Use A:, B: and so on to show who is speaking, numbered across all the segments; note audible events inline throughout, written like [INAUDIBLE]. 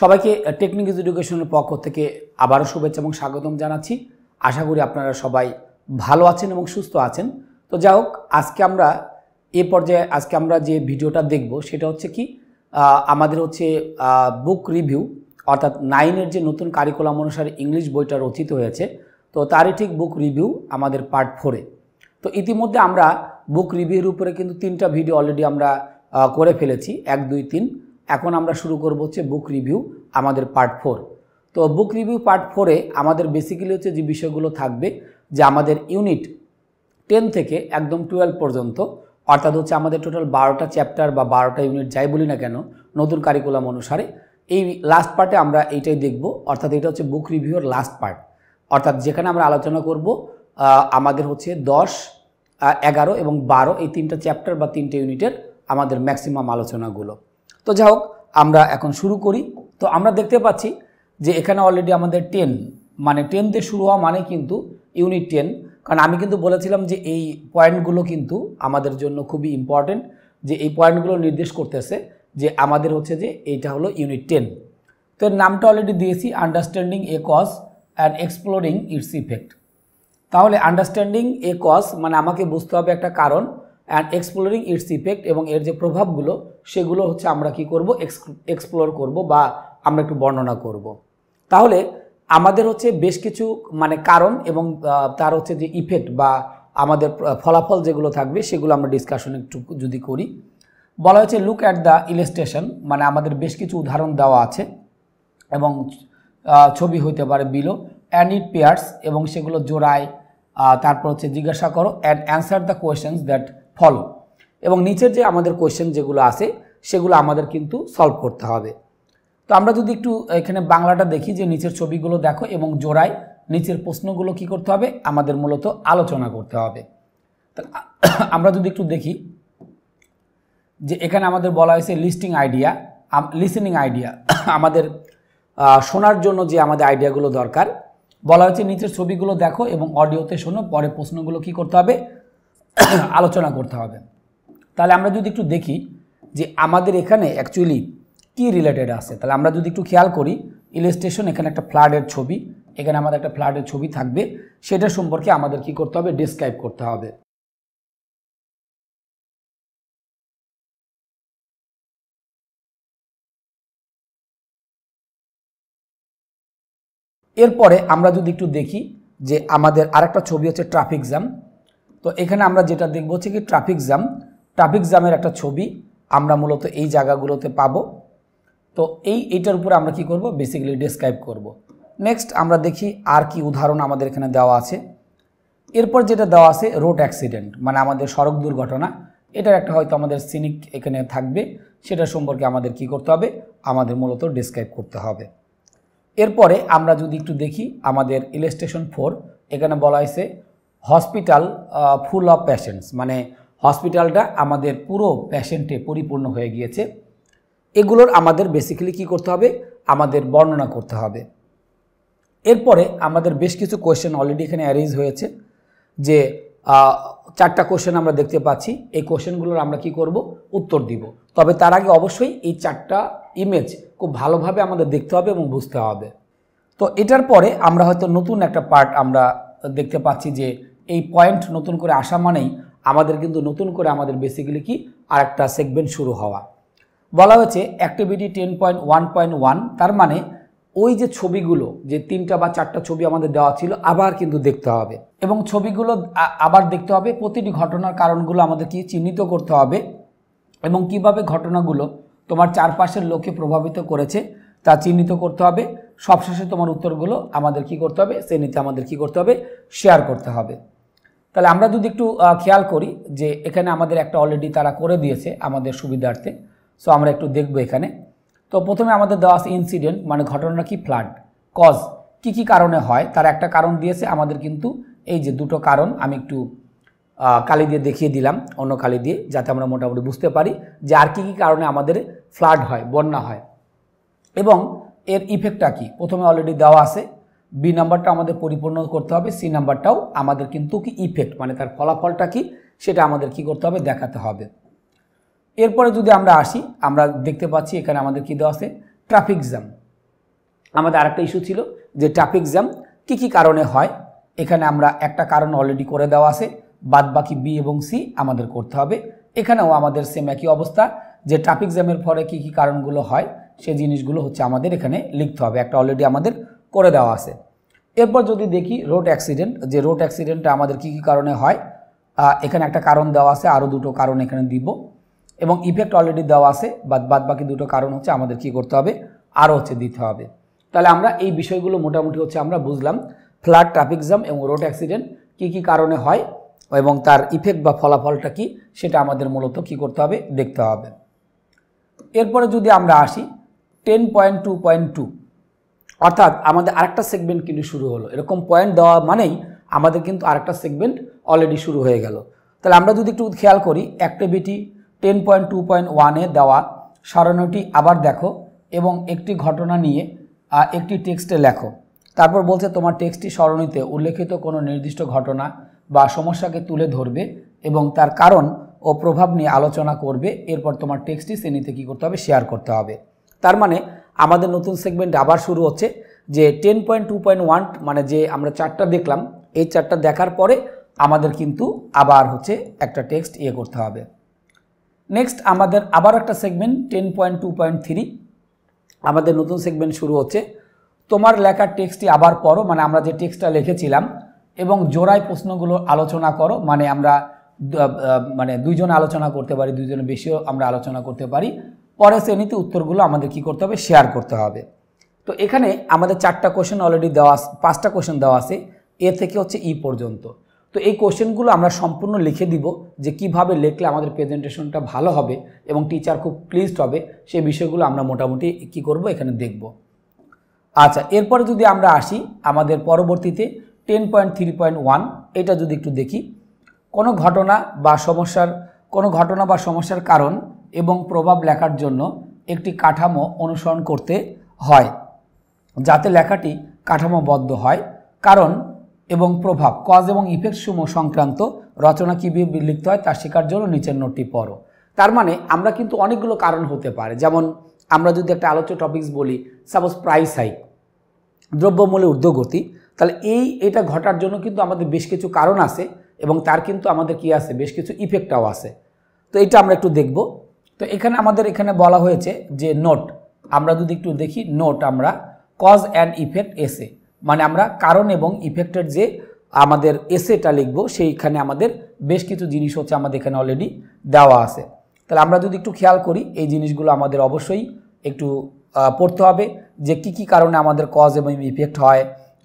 A: সবাইকে টেকনিক্যাল এডুকেশনের পক্ষ থেকে আবারও শুভেচ্ছা এবং স্বাগতম জানাচ্ছি আশা করি আপনারা সবাই ভালো আছেন এবং সুস্থ আছেন তো যাই হোক আজকে আমরা এ পর্যায়ে আজকে আমরা যে ভিডিওটা দেখব সেটা হচ্ছে কি আমাদের হচ্ছে বুক রিভিউ অর্থাৎ নাইনের যে নতুন কারিকুলাম অনুসারে ইংলিশ বইটা রচিত হয়েছে তো তারই ঠিক বুক রিভিউ আমাদের পার্ট ফোরে তো ইতিমধ্যে আমরা বুক রিভিউর উপরে কিন্তু তিনটা ভিডিও অলরেডি আমরা করে ফেলেছি এক দুই তিন এখন আমরা শুরু করব হচ্ছে বুক রিভিউ আমাদের পার্ট ফোর তো বুক রিভিউ পার্ট ফোরে আমাদের বেসিক্যালি হচ্ছে যে বিষয়গুলো থাকবে যে আমাদের ইউনিট টেন থেকে একদম টুয়েলভ পর্যন্ত অর্থাৎ হচ্ছে আমাদের টোটাল বারোটা চ্যাপ্টার বা বারোটা ইউনিট যাই বলি না কেন নতুন কারিকুলাম অনুসারে এই লাস্ট পার্টে আমরা এইটাই দেখব অর্থাৎ এটা হচ্ছে বুক রিভিউর লাস্ট পার্ট অর্থাৎ যেখানে আমরা আলোচনা করব আমাদের হচ্ছে দশ এগারো এবং বারো এই তিনটা চ্যাপ্টার বা তিনটে ইউনিটের আমাদের ম্যাক্সিমাম আলোচনাগুলো তো যাই হোক আমরা এখন শুরু করি তো আমরা দেখতে পাচ্ছি যে এখানে অলরেডি আমাদের টেন মানে টেনতে শুরু হওয়া মানে কিন্তু ইউনিট টেন কারণ আমি কিন্তু বলেছিলাম যে এই পয়েন্টগুলো কিন্তু আমাদের জন্য খুবই ইম্পর্টেন্ট যে এই পয়েন্টগুলো নির্দেশ করতেছে যে আমাদের হচ্ছে যে এইটা হলো ইউনিট টেন তো এর নামটা অলরেডি দিয়েছি understanding a cause and exploring its effect তাহলে আন্ডারস্ট্যান্ডিং এ কজ মানে আমাকে বুঝতে হবে একটা কারণ অ্যান্ড এক্সপ্লোরিং ইটস ইফেক্ট এবং এর যে প্রভাবগুলো সেগুলো হচ্ছে আমরা কি করব এক্সপ্লোর করব বা আমরা একটু বর্ণনা করব। তাহলে আমাদের হচ্ছে বেশ কিছু মানে কারণ এবং তার হচ্ছে যে ইফেক্ট বা আমাদের ফলাফল যেগুলো থাকবে সেগুলো আমরা ডিসকাশন একটু যদি করি বলা হয়েছে লুক অ্যাট দ্য ইলেস্টেশন মানে আমাদের বেশ কিছু উদাহরণ দেওয়া আছে এবং ছবি হইতে পারে বিলো অ্যান্ড ইট পেয়ার্স এবং সেগুলো জোড়ায় তারপর হচ্ছে জিজ্ঞাসা করো and answer the questions that follow এবং নিচের যে আমাদের কোয়েশ্চেন যেগুলো আছে সেগুলো আমাদের কিন্তু সলভ করতে হবে তো আমরা যদি একটু এখানে বাংলাটা দেখি যে নিচের ছবিগুলো দেখো এবং জোড়ায় নিচের প্রশ্নগুলো কি করতে হবে আমাদের মূলত আলোচনা করতে হবে [COUGHS] আমরা যদি একটু দেখি যে এখানে আমাদের বলা হয়েছে লিস্টিং আইডিয়া লিসেনিং আইডিয়া আমাদের শোনার জন্য যে আমাদের আইডিয়াগুলো দরকার বলা হয়েছে নিচের ছবিগুলো দেখো এবং অডিওতে শোনো পরে প্রশ্নগুলো কি করতে হবে [COUGHS] আলোচনা করতে হবে তাহলে আমরা যদি একটু দেখি যে আমাদের এখানে অ্যাকচুয়ালি কি রিলেটেড আছে তাহলে আমরা যদি একটু খেয়াল করি ইলাস্ট্রেশন এখানে একটা ফ্লাডের ছবি এখানে আমাদের একটা ফ্লাডের ছবি থাকবে সেটা সম্পর্কে আমাদের কি করতে হবে ডিসক্রাইব করতে হবে এরপরে আমরা যদি একটু দেখি যে আমাদের আরেকটা ছবি হচ্ছে ট্রাফিক জ্যাম তো এখানে আমরা যেটা দেখব হচ্ছে কি ট্রাফিক জ্যাম ট্রাফিক জ্যামের একটা ছবি আমরা মূলত এই জায়গাগুলোতে পাব তো এই এইটার উপরে আমরা কি করব বেসিক্যালি ডিসক্রাইব করব। নেক্সট আমরা দেখি আর কি উদাহরণ আমাদের এখানে দেওয়া আছে এরপর যেটা দেওয়া আছে রোড অ্যাক্সিডেন্ট মানে আমাদের সড়ক দুর্ঘটনা এটার একটা হয়তো আমাদের সিনিক এখানে থাকবে সেটা সম্পর্কে আমাদের কি করতে হবে আমাদের মূলত ডেসক্রাইব করতে হবে এরপরে আমরা যদি একটু দেখি আমাদের ইলাস্ট্রেশন ফোর এখানে বলা হয়েছে হসপিটাল ফুল অফ প্যাশেন্টস মানে হসপিটালটা আমাদের পুরো প্যাশেন্টে পরিপূর্ণ হয়ে গিয়েছে এগুলোর আমাদের বেসিক্যালি কি করতে হবে আমাদের বর্ণনা করতে হবে এরপরে আমাদের বেশ কিছু কোয়েশ্চেন অলরেডি এখানে অ্যারেঞ্জ হয়েছে যে চারটা কোশ্চেন আমরা দেখতে পাচ্ছি এই কোশ্চেনগুলোর আমরা কি করব উত্তর দিব তবে তার আগে অবশ্যই এই চারটা ইমেজ খুব ভালোভাবে আমাদের দেখতে হবে এবং বুঝতে হবে তো এটার পরে আমরা হয়তো নতুন একটা পার্ট আমরা দেখতে পাচ্ছি যে এই পয়েন্ট নতুন করে আসা মানেই আমাদের কিন্তু নতুন করে আমাদের বেসিক্যালি কি আর একটা সেগমেন্ট শুরু হওয়া বলা হয়েছে activity ten point one point one তার মানে ওই যে ছবিগুলো যে তিনটা বা চারটা ছবি আমাদের দেওয়া ছিল আবার কিন্তু দেখতে হবে এবং ছবিগুলো আবার দেখতে হবে প্রতিটি ঘটনার কারণগুলো আমাদের কি চিহ্নিত করতে হবে এবং কিভাবে ঘটনাগুলো তোমার চারপাশের লোকে প্রভাবিত করেছে তা চিহ্নিত করতে হবে সবশেষে তোমার উত্তরগুলো আমাদের কি করতে হবে সে নিতে আমাদের কি করতে হবে শেয়ার করতে হবে তাহলে আমরা যদি একটু খেয়াল করি যে এখানে আমাদের একটা অলরেডি তারা করে দিয়েছে আমাদের সুবিধার্থে সো আমরা একটু দেখব এখানে তো প্রথমে আমাদের দেওয়া আছে ইনসিডেন্ট মানে ঘটনা কি ফ্লাড কজ কি কি কারণে হয় তার একটা কারণ দিয়েছে আমাদের কিন্তু এই যে দুটো কারণ আমি একটু কালি দিয়ে দেখিয়ে দিলাম অন্য কালি দিয়ে যাতে আমরা মোটামুটি বুঝতে পারি যে আর কী কী কারণে আমাদের ফ্লাড হয় বন্যা হয় এবং এর ইফেক্টটা কি প্রথমে অলরেডি দেওয়া আছে বি নাম্বারটা আমাদের পরিপূর্ণ করতে হবে সি নাম্বারটাও আমাদের কিন্তু কি ইফেক্ট মানে তার ফলাফলটা কি সেটা আমাদের কি করতে হবে দেখাতে হবে এরপরে যদি আমরা আসি আমরা দেখতে পাচ্ছি এখানে আমাদের কী দেওয়া আছে ট্রাফিক জ্যাম আমাদের আরেকটা ইস্যু ছিল যে ট্রাফিক জ্যাম কি কি কারণে হয় এখানে আমরা একটা কারণ অলরেডি করে দেওয়া আছে বাদ বাকি বি এবং সি আমাদের করতে হবে এখানেও আমাদের সেম একই অবস্থা যে ট্রাফিক জ্যামের ফলে কী কী কারণগুলো হয় সেই জিনিসগুলো হচ্ছে আমাদের এখানে লিখতে হবে একটা অলরেডি আমাদের করে দেওয়া আছে এরপর যদি দেখি রোড অ্যাক্সিডেন্ট যে রোড অ্যাক্সিডেন্টটা আমাদের কী কী কারণে হয় এখানে একটা কারণ দেওয়া আছে আরও দুটো কারণ এখানে দিব এবং ইফেক্ট অলরেডি দেওয়া আছে বাদ বাদ বাকি দুটো কারণ হচ্ছে আমাদের কি করতে হবে আরও হচ্ছে দিতে হবে তাহলে আমরা এই বিষয়গুলো মোটামুটি হচ্ছে আমরা বুঝলাম ফ্লাড ট্রাফিক জ্যাম এবং রোড অ্যাক্সিডেন্ট কি কি কারণে হয় এবং তার ইফেক্ট বা ফলাফলটা কি সেটা আমাদের মূলত কি করতে হবে দেখতে হবে এরপরে যদি আমরা আসি ten point two point two অর্থাৎ আমাদের আরেকটা সেগমেন্ট কিন্তু শুরু হলো এরকম পয়েন্ট দেওয়া মানেই আমাদের কিন্তু আরেকটা সেগমেন্ট অলরেডি শুরু হয়ে গেল তাহলে আমরা যদি একটু খেয়াল করি activity ten point two point ওয়ানে দেওয়া সারানোটি আবার দেখো এবং একটি ঘটনা নিয়ে একটি টেক্সটে লেখো তারপর বলছে তোমার টেক্সটটি স্মরণীতে উল্লেখিত কোনো নির্দিষ্ট ঘটনা বা সমস্যাকে তুলে ধরবে এবং তার কারণ ও প্রভাব নিয়ে আলোচনা করবে এরপর তোমার টেক্সটটি শ্রেণীতে কী করতে হবে শেয়ার করতে হবে তার মানে আমাদের নতুন সেগমেন্ট আবার শুরু হচ্ছে যে ten point two point one মানে যে আমরা চারটা দেখলাম এই চারটা দেখার পরে আমাদের কিন্তু আবার হচ্ছে একটা টেক্সট ইয়ে করতে হবে নেক্সট আমাদের আবার একটা segment ten point two point three আমাদের নতুন সেগমেন্ট শুরু হচ্ছে তোমার লেখার টেক্সটটি আবার পড়ো মানে আমরা যে টেক্সটটা লিখেছিলাম এবং জোড়ায় প্রশ্নগুলো আলোচনা করো মানে আমরা মানে দুইজন আলোচনা করতে পারি দুজনের বেশিও আমরা আলোচনা করতে পারি পরে শ্রেণীতে উত্তরগুলো আমাদের কি করতে হবে শেয়ার করতে হবে তো এখানে আমাদের চারটা কোশ্চেন অলরেডি দেওয়া পাঁচটা কোশ্চেন দেওয়া আছে এ থেকে হচ্ছে ই পর্যন্ত তো এই কোশ্চেনগুলো আমরা সম্পূর্ণ লিখে দিব যে কিভাবে লিখলে আমাদের প্রেজেন্টেশনটা ভালো হবে এবং টিচার খুব প্লিজড হবে সেই বিষয়গুলো আমরা মোটামুটি কি করব এখানে দেখব আচ্ছা এরপরে যদি আমরা আসি আমাদের পরবর্তীতে ten point three point one এটা যদি একটু দেখি কোনো ঘটনা বা সমস্যার কোনো ঘটনা বা সমস্যার কারণ এবং প্রভাব লেখার জন্য একটি কাঠামো অনুসরণ করতে হয় যাতে লেখাটি কাঠামোবদ্ধ হয় কারণ এবং প্রভাব কজ এবং ইফেক্টসমূহ সংক্রান্ত রচনা কীভাবে লিখতে হয় তা শেখার জন্য নিচের নোটটি পড়ো তার মানে আমরা কিন্তু অনেকগুলো কারণ হতে পারে যেমন আমরা যদি একটা আলোচ্য টপিকস বলি সাপোজ প্রাইস হাইক দ্রব্যমূল্যে ঊর্ধ্বগতি তাহলে এই এটা ঘটার জন্য কিন্তু আমাদের বেশ কিছু কারণ আছে এবং তার কিন্তু আমাদের কি আছে বেশ কিছু ইফেক্টটাও আছে তো এটা আমরা একটু দেখব তো এখানে আমাদের এখানে বলা হয়েছে যে নোট আমরা যদি একটু দেখি নোট আমরা কজ অ্যান্ড ইফেক্ট এসে মানে আমরা কারণ এবং ইফেক্টের যে আমাদের এসেটা লিখব সেইখানে আমাদের বেশ কিছু জিনিস হচ্ছে আমাদের এখানে অলরেডি দেওয়া আছে তাহলে আমরা যদি একটু খেয়াল করি এই জিনিসগুলো আমাদের অবশ্যই একটু পড়তে হবে যে কি কি কারণে আমাদের কজ এবং ইফেক্ট হয়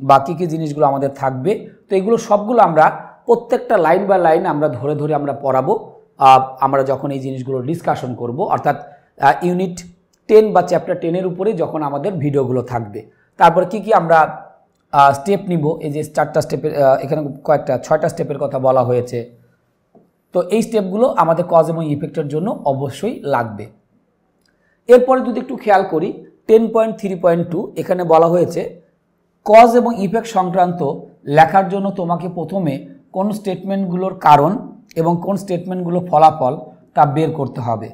A: বা কী কী জিনিসগুলো আমাদের থাকবে তো এগুলো সবগুলো আমরা প্রত্যেকটা লাইন বা লাইন আমরা ধরে ধরে আমরা পড়াবো আমরা যখন এই জিনিসগুলো ডিসকাশন করব অর্থাৎ ইউনিট টেন বা চ্যাপ্টার টেনের উপরে যখন আমাদের ভিডিওগুলো থাকবে তারপর কি কি আমরা স্টেপ নিব এই যে চারটা স্টেপের এখানে কয়েকটা ছয়টা স্টেপের কথা বলা হয়েছে তো এই স্টেপগুলো আমাদের কজ এবং ইফেক্টের জন্য অবশ্যই লাগবে এরপরে যদি একটু খেয়াল করি ten point three point two এখানে বলা হয়েছে কজ এবং ইফেক্ট সংক্রান্ত লেখার জন্য তোমাকে প্রথমে কোন স্টেটমেন্টগুলোর কারণ এবং কোন স্টেটমেন্টগুলো ফলাফল তা বের করতে হবে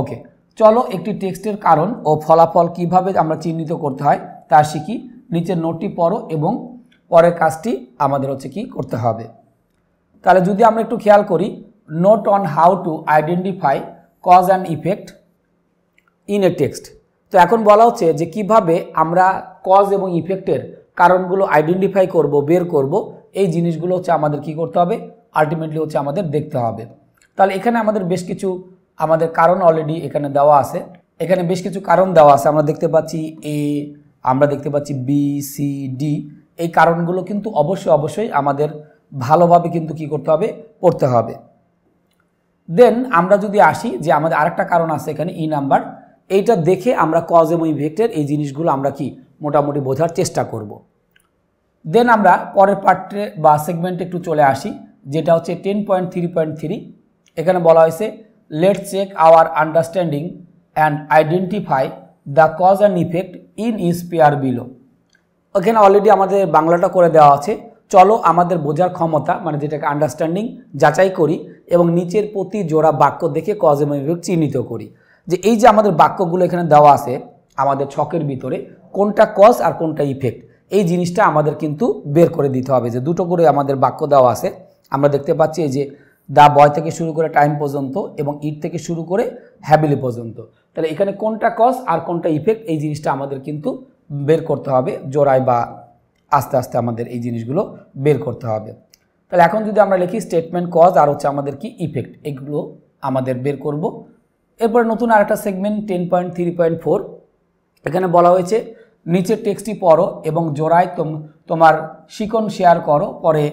A: ওকে চলো একটি টেক্সটের কারণ ও ফলাফল কিভাবে আমরা চিহ্নিত করতে হয় তা শিখি নিচের নোটটি পড়ো এবং পরের কাজটি আমাদের হচ্ছে কি করতে হবে তাহলে যদি আমরা একটু খেয়াল করি note on how to identify cause and effect in a text তো এখন বলা হচ্ছে যে কিভাবে আমরা কজ এবং ইফেক্টের কারণগুলো আইডেন্টিফাই করব বের করব এই জিনিসগুলো হচ্ছে আমাদের কি করতে হবে আলটিমেটলি হচ্ছে আমাদের দেখতে হবে তাহলে এখানে আমাদের বেশ কিছু আমাদের কারণ অলরেডি এখানে দেওয়া আছে এখানে বেশ কিছু কারণ দেওয়া আছে আমরা দেখতে পাচ্ছি এ আমরা দেখতে পাচ্ছি বি সি ডি এই কারণগুলো কিন্তু অবশ্যই অবশ্যই আমাদের ভালোভাবে কিন্তু কি করতে হবে পড়তে হবে দেন আমরা যদি আসি যে আমাদের আরেকটা কারণ আছে এখানে ই e নাম্বার এইটা দেখে আমরা কজ এবং ইভেক্টের e এই জিনিসগুলো আমরা কি মোটামুটি বোঝার চেষ্টা করব। দেন আমরা পরের পার্টে বা সেগমেন্টে একটু চলে আসি যেটা হচ্ছে ten point three point three এখানে বলা হয়েছে let check our understanding and identify the cause and effect in pair below এখানে অলরেডি আমাদের বাংলাটা করে দেওয়া আছে চলো আমাদের বোঝার ক্ষমতা মানে যেটাকে আন্ডারস্ট্যান্ডিং যাচাই করি এবং নিচের প্রতি জোড়া বাক্য দেখে কজ এবং ইফেক্ট চিহ্নিত করি যে এই যে আমাদের বাক্যগুলো এখানে দেওয়া আছে আমাদের ছকের ভিতরে কোনটা কজ আর কোনটা ইফেক্ট এই জিনিসটা আমাদের কিন্তু বের করে দিতে হবে যে দুটো করে আমাদের বাক্য দেওয়া আছে আমরা দেখতে পাচ্ছি যে দা বয় থেকে শুরু করে টাইম পর্যন্ত এবং ইট থেকে শুরু করে হ্যাবিলি পর্যন্ত তাহলে এখানে কোনটা কজ আর কোনটা ইফেক্ট এই জিনিসটা আমাদের কিন্তু বের করতে হবে জোড়ায় বা আস্তে আস্তে আমাদের এই জিনিসগুলো বের করতে হবে তাহলে এখন যদি আমরা লিখি স্টেটমেন্ট কজ আর হচ্ছে আমাদের কি ইফেক্ট এগুলো আমাদের বের করব এরপরে নতুন আরেকটা segment ten point three point four এখানে বলা হয়েছে নিচের টেক্সটটি পড়ো এবং জোড়ায় তোমার শিকন শেয়ার করো পরে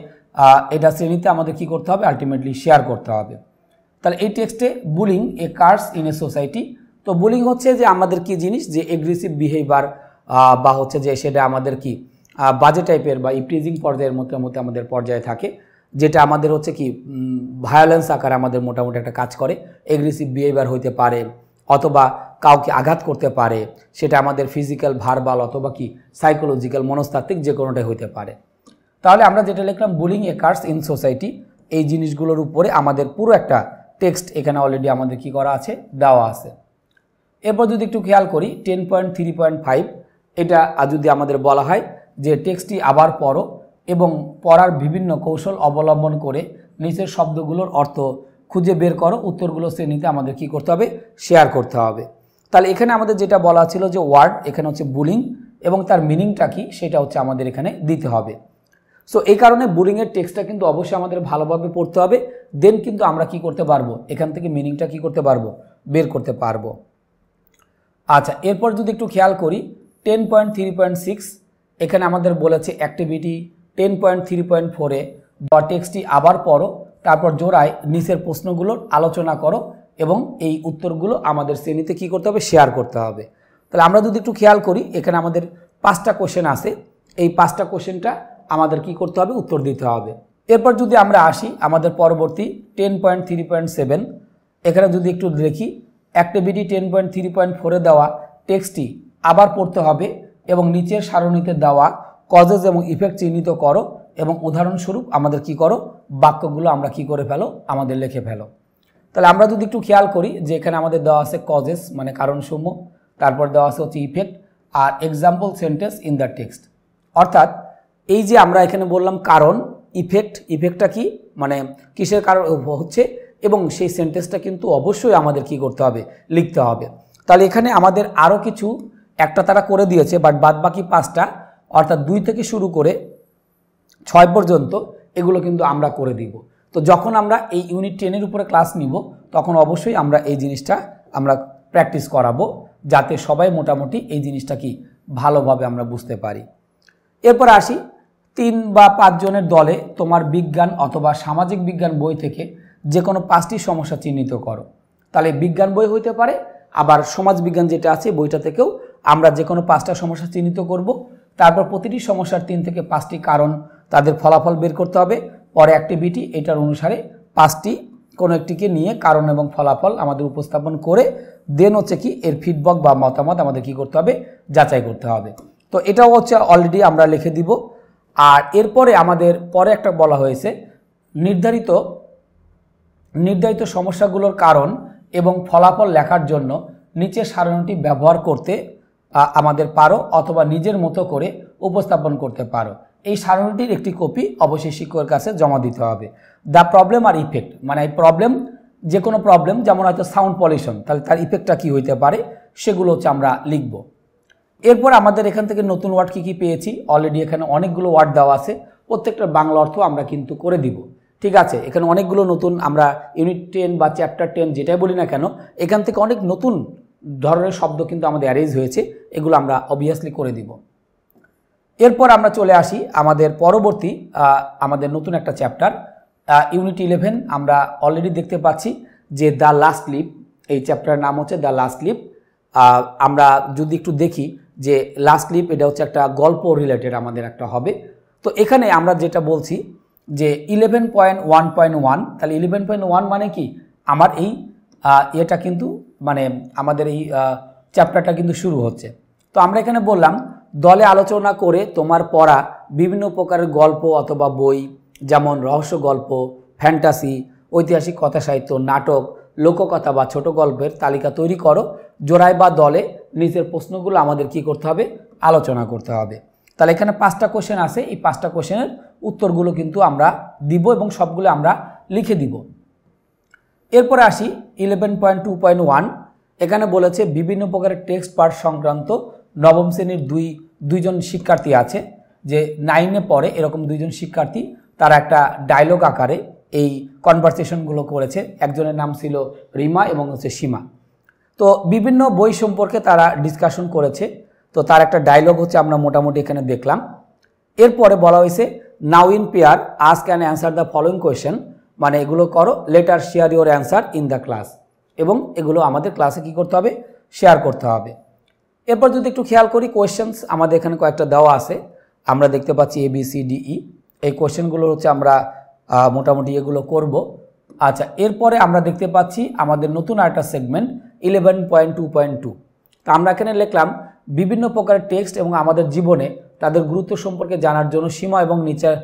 A: এটা শ্রেণীতে আমাদের কি করতে হবে আলটিমেটলি শেয়ার করতে হবে তাহলে এই টেক্সটে bullying a curse in a society তো বুলিং হচ্ছে যে আমাদের কি জিনিস যে এগ্রেসিভ বিহেভিয়ার বা হচ্ছে যে সেটা আমাদের কি বাজে টাইপের বা ইপ্রিজিং পর্যায়ের মধ্যে মধ্যে আমাদের পর্যায়ে থাকে যেটা আমাদের হচ্ছে কি ভায়োলেন্স আকারে আমাদের মোটামুটি একটা কাজ করে এগ্রেসিভ বিহেভিয়ার হইতে পারে অথবা কাউকে আঘাত করতে পারে সেটা আমাদের ফিজিক্যাল ভার্বাল অথবা কি সাইকোলজিক্যাল মনস্তাত্ত্বিক যে কোনোটাই হইতে পারে তাহলে আমরা যেটা লিখলাম bullying a curse in society এই জিনিসগুলোর উপরে আমাদের পুরো একটা টেক্সট এখানে অলরেডি আমাদের কি করা আছে দেওয়া আছে এরপর যদি একটু খেয়াল করি ten point three point five এটা যদি আমাদের বলা হয় যে টেক্সটটি আবার পড়ো এবং পড়ার বিভিন্ন কৌশল অবলম্বন করে নিচের শব্দগুলোর অর্থ খুঁজে বের করো উত্তরগুলো শ্রেণীতে আমাদের কি করতে হবে শেয়ার করতে হবে তাহলে এখানে আমাদের যেটা বলা ছিল যে ওয়ার্ড এখানে হচ্ছে বুলিং এবং তার মিনিংটা কী সেটা হচ্ছে আমাদের এখানে দিতে হবে সো এই কারণে বোরিংয়ের টেক্সটটা কিন্তু অবশ্যই আমাদের ভালোভাবে পড়তে হবে দেন কিন্তু আমরা কি করতে পারবো এখান থেকে মিনিংটা কি করতে পারবো বের করতে পারবো আচ্ছা এরপর যদি একটু খেয়াল করি ten point three point six এখানে আমাদের বলেছে activity ten point three point ফোরে বা টেক্সটটি আবার পড়ো তারপর জোড়ায় নিচের প্রশ্নগুলোর আলোচনা করো এবং এই উত্তরগুলো আমাদের শ্রেণীতে কি করতে হবে শেয়ার করতে হবে তাহলে আমরা যদি একটু খেয়াল করি এখানে আমাদের পাঁচটা কোশ্চেন আছে এই পাঁচটা কোশ্চেনটা আমাদের কি করতে হবে উত্তর দিতে হবে এরপর যদি আমরা আসি আমাদের পরবর্তী ten point three point seven এখানে যদি একটু দেখি activity ten point three point ফোরে দেওয়া টেক্সটটি আবার পড়তে হবে এবং নিচের সারণীতে দেওয়া কজেস এবং ইফেক্ট চিহ্নিত করো এবং উদাহরণস্বরূপ আমাদের কি করো বাক্যগুলো আমরা কি করে ফেলো আমাদের লেখে ফেলো তাহলে আমরা যদি একটু খেয়াল করি যে এখানে আমাদের দেওয়া আছে কজেস মানে কারণসমূহ তারপর দেওয়া আছে হচ্ছে ইফেক্ট আর example sentence in the text অর্থাৎ এই যে আমরা এখানে বললাম কারণ ইফেক্ট ইফেক্টটা কি মানে কিসের কারণ হচ্ছে এবং সেই সেন্টেন্সটা কিন্তু অবশ্যই আমাদের কি করতে হবে লিখতে হবে তাহলে এখানে আমাদের আরও কিছু একটা তারা করে দিয়েছে বাট বাদ বাকি পাঁচটা অর্থাৎ দুই থেকে শুরু করে ছয় পর্যন্ত এগুলো কিন্তু আমরা করে দিব তো যখন আমরা এই ইউনিট টেনের উপরে ক্লাস নিব তখন অবশ্যই আমরা এই জিনিসটা আমরা প্র্যাকটিস করাবো যাতে সবাই মোটামুটি এই জিনিসটা কি ভালোভাবে আমরা বুঝতে পারি এরপর আসি তিন বা পাঁচজনের দলে তোমার বিজ্ঞান অথবা সামাজিক বিজ্ঞান বই থেকে যে কোনো পাঁচটি সমস্যা চিহ্নিত করো তাহলে বিজ্ঞান বই হইতে পারে আবার সমাজ বিজ্ঞান যেটা আছে বইটা থেকেও আমরা যে কোনো পাঁচটা সমস্যা চিহ্নিত করব তারপর প্রতিটি সমস্যার তিন থেকে পাঁচটি কারণ তাদের ফলাফল বের করতে হবে পরে অ্যাক্টিভিটি এটার অনুসারে পাঁচটি কোনো একটিকে নিয়ে কারণ এবং ফলাফল আমাদের উপস্থাপন করে দেন হচ্ছে কি এর ফিডব্যাক বা মতামত আমাদের কি করতে হবে যাচাই করতে হবে তো এটাও হচ্ছে অলরেডি আমরা লিখে দিব আর এরপরে আমাদের পরে একটা বলা হয়েছে নির্ধারিত নির্ধারিত সমস্যাগুলোর কারণ এবং ফলাফল লেখার জন্য নিচের সারণটি ব্যবহার করতে আমাদের পারো অথবা নিজের মতো করে উপস্থাপন করতে পারো এই সারণীটির একটি কপি অবশ্যই শিক্ষকের কাছে জমা দিতে হবে দ্য প্রবলেম আর ইফেক্ট মানে এই প্রবলেম যে কোনো প্রবলেম যেমন হয়তো সাউন্ড পলিউশন তাহলে তার ইফেক্টটা কী হইতে পারে সেগুলো হচ্ছে আমরা লিখবো এরপর আমাদের এখান থেকে নতুন ওয়ার্ড কী কী পেয়েছি অলরেডি এখানে অনেকগুলো ওয়ার্ড দেওয়া আছে প্রত্যেকটা বাংলা অর্থ আমরা কিন্তু করে দিব ঠিক আছে এখানে অনেকগুলো নতুন আমরা ইউনিট টেন বা চ্যাপ্টার টেন যেটাই বলি না কেন এখান থেকে অনেক নতুন ধরনের শব্দ কিন্তু আমাদের অ্যারেঞ্জ হয়েছে এগুলো আমরা অবভিয়াসলি করে দিব এরপর আমরা চলে আসি আমাদের পরবর্তী আমাদের নতুন একটা চ্যাপ্টার ইউনিট ইলেভেন আমরা অলরেডি দেখতে পাচ্ছি যে দ্য লাস্ট লিপ এই চ্যাপ্টারের নাম হচ্ছে দ্য লাস্ট লিপ আমরা যদি একটু দেখি যে লাস্ট লিপ এটা হচ্ছে একটা গল্প রিলেটেড আমাদের একটা হবে তো এখানে আমরা যেটা বলছি যে eleven point one point one তাহলে ইলেভেন পয়েন্ট ওয়ান মানে কি আমার এই এটা কিন্তু মানে আমাদের এই চ্যাপ্টারটা কিন্তু শুরু হচ্ছে তো আমরা এখানে বললাম দলে আলোচনা করে তোমার পড়া বিভিন্ন প্রকারের গল্প অথবা বই যেমন রহস্য গল্প ফ্যান্টাসি ঐতিহাসিক কথা সাহিত্য নাটক লোককথা বা ছোট গল্পের তালিকা তৈরি করো জোড়ায় বা দলে নিজের প্রশ্নগুলো আমাদের কি করতে হবে আলোচনা করতে হবে তাহলে এখানে পাঁচটা কোশ্চেন আছে এই পাঁচটা কোশ্চেনের উত্তরগুলো কিন্তু আমরা দিব এবং সবগুলো আমরা লিখে দিব এরপরে আসি eleven point two point one এখানে বলেছে বিভিন্ন প্রকারের টেক্সট পাঠ সংক্রান্ত নবম শ্রেণীর দুই দুইজন শিক্ষার্থী আছে যে নাইনে পড়ে এরকম দুইজন শিক্ষার্থী তারা একটা ডায়লগ আকারে এই কনভারসেশনগুলো করেছে একজনের নাম ছিল রিমা এবং হচ্ছে সীমা তো বিভিন্ন বই সম্পর্কে তারা ডিসকাশন করেছে তো তার একটা ডায়লগ হচ্ছে আমরা মোটামুটি এখানে দেখলাম এরপরে বলা হয়েছে now in pair as can answer the following question মানে এগুলো করো later share your answer in the class এবং এগুলো আমাদের ক্লাসে কি করতে হবে শেয়ার করতে হবে এরপর যদি একটু খেয়াল করি কোয়েশ্চেন্স আমাদের এখানে কয়েকটা দেওয়া আছে আমরা দেখতে পাচ্ছি A B C D E এই কোয়েশ্চেনগুলো হচ্ছে আমরা মোটামুটি এগুলো করব আচ্ছা এরপরে আমরা দেখতে পাচ্ছি আমাদের নতুন আরেকটা segment eleven point two point two তা আমরা এখানে লিখলাম বিভিন্ন প্রকারের টেক্সট এবং আমাদের জীবনে তাদের গুরুত্ব সম্পর্কে জানার জন্য সীমা এবং নিচের